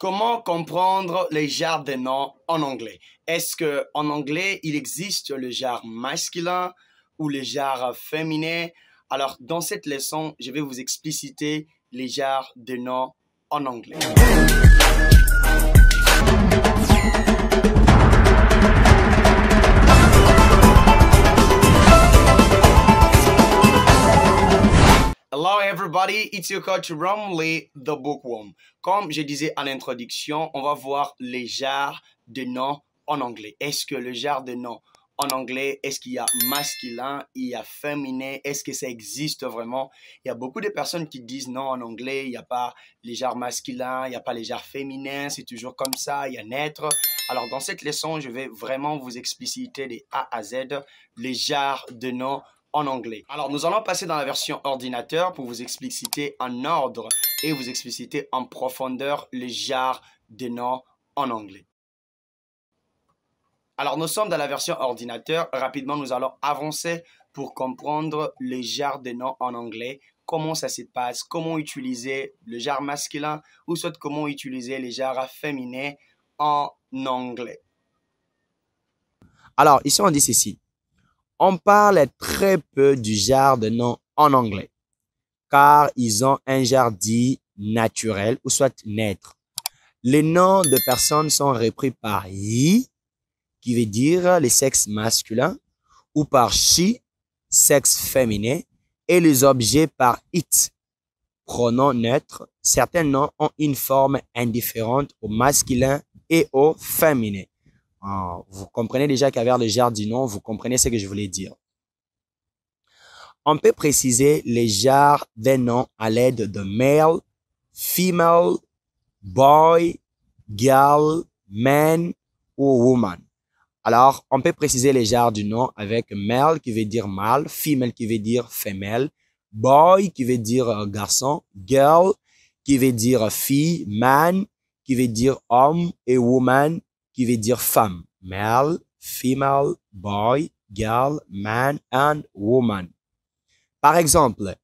Comment comprendre les genres de noms en anglais Est-ce que en anglais il existe le genre masculin ou le genre féminin Alors dans cette leçon, je vais vous expliciter les genres de noms en anglais. everybody, it's your coach Romley, the bookworm. Comme je disais en introduction, on va voir les genres de noms en anglais. Est-ce que le genre de noms en anglais, est-ce qu'il y a masculin, il y a féminin, est-ce que ça existe vraiment Il y a beaucoup de personnes qui disent non en anglais, il n'y a pas les genres masculins, il n'y a pas les genres féminins, c'est toujours comme ça, il y a naître. Alors dans cette leçon, je vais vraiment vous expliciter des A à Z les genres de noms en anglais. Alors, nous allons passer dans la version ordinateur pour vous expliciter en ordre et vous expliciter en profondeur les jars des noms en anglais. Alors, nous sommes dans la version ordinateur. Rapidement, nous allons avancer pour comprendre les jars des noms en anglais, comment ça se passe, comment utiliser le jar masculin ou soit comment utiliser les jars féminins en anglais. Alors, ici, on dit ceci. On parle très peu du de nom en anglais, car ils ont un jardin naturel ou soit neutre. Les noms de personnes sont repris par yi, qui veut dire les sexes masculins, ou par she, sexe féminin, et les objets par it, pronom neutre. Certains noms ont une forme indifférente au masculin et au féminin. Ah, vous comprenez déjà qu'à vers le jardinon, vous comprenez ce que je voulais dire. On peut préciser les genres des noms à l'aide de male, female, boy, girl, man ou woman. Alors, on peut préciser les genres du nom avec male qui veut dire mâle, female qui veut dire femelle, boy qui veut dire euh, garçon, girl qui veut dire fille, man qui veut dire homme et woman qui veut dire femme. Male, female, boy, girl, man and woman. Par exemple,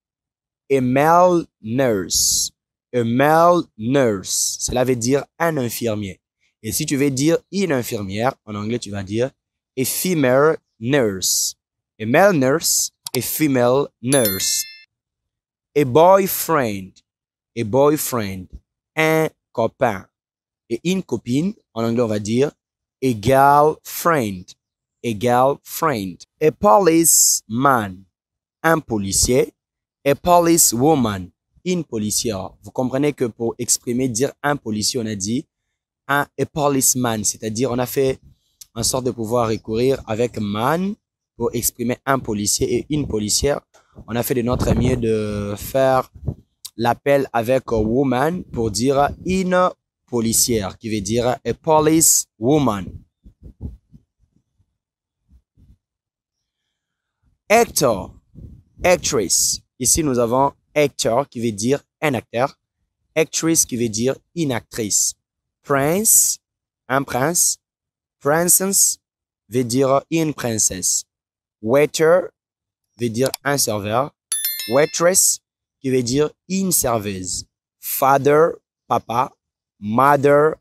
a male nurse. A male nurse. Cela veut dire un infirmier. Et si tu veux dire une infirmière, en anglais, tu vas dire a female nurse. A male nurse, a female nurse. A boyfriend. A boyfriend. Un copain. Et une copine, en anglais, on va dire égal friend. A friend. A policeman. Un policier. A police woman. Une policière. Vous comprenez que pour exprimer, dire un policier, on a dit un a policeman. C'est-à-dire, on a fait en sorte de pouvoir recourir avec man pour exprimer un policier et une policière. On a fait de notre mieux de faire l'appel avec woman pour dire une policière, qui veut dire a police woman. Actor, actress. Ici, nous avons actor qui veut dire un acteur, actrice qui veut dire une actrice. Prince, un prince. Princess veut dire une princesse. Waiter veut dire un serveur. Waitress qui veut dire une serveuse. Father, papa mother,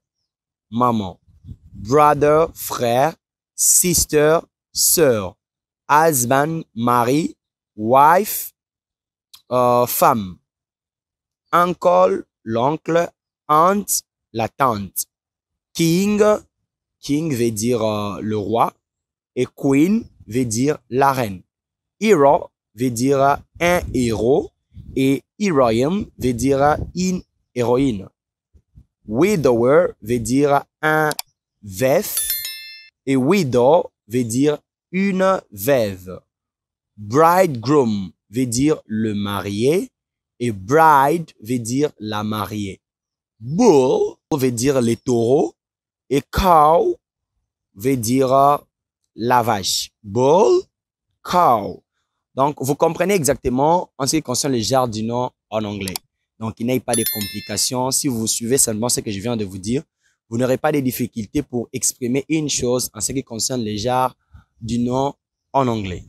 maman, brother, frère, sister, sœur, husband, mari, wife, euh, femme, uncle, l'oncle, aunt, la tante, king, king veut dire euh, le roi, et queen veut dire la reine. Hero veut dire un héros et heroine veut dire une héroïne. Widower veut dire un veuf et widow veut dire une veuve. Bridegroom veut dire le marié et bride veut dire la mariée. Bull veut dire les taureaux et cow veut dire euh, la vache. Bull, cow. Donc, vous comprenez exactement en ce qui concerne les jardinons en anglais donc il n'y ait pas de complications. Si vous suivez seulement ce que je viens de vous dire, vous n'aurez pas de difficultés pour exprimer une chose en ce qui concerne les genres du nom en anglais.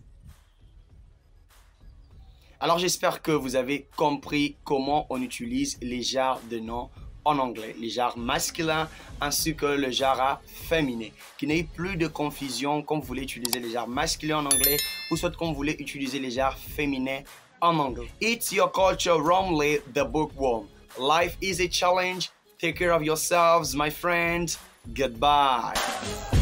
Alors j'espère que vous avez compris comment on utilise les genres de nom en anglais, les genres masculins ainsi que le genre féminin. Qu'il n'y ait plus de confusion quand vous voulez utiliser les jars masculins en anglais ou soit quand vous voulez utiliser les genres féminins Amongo. It's your culture, Romley the bookworm. Life is a challenge. Take care of yourselves, my friends. Goodbye.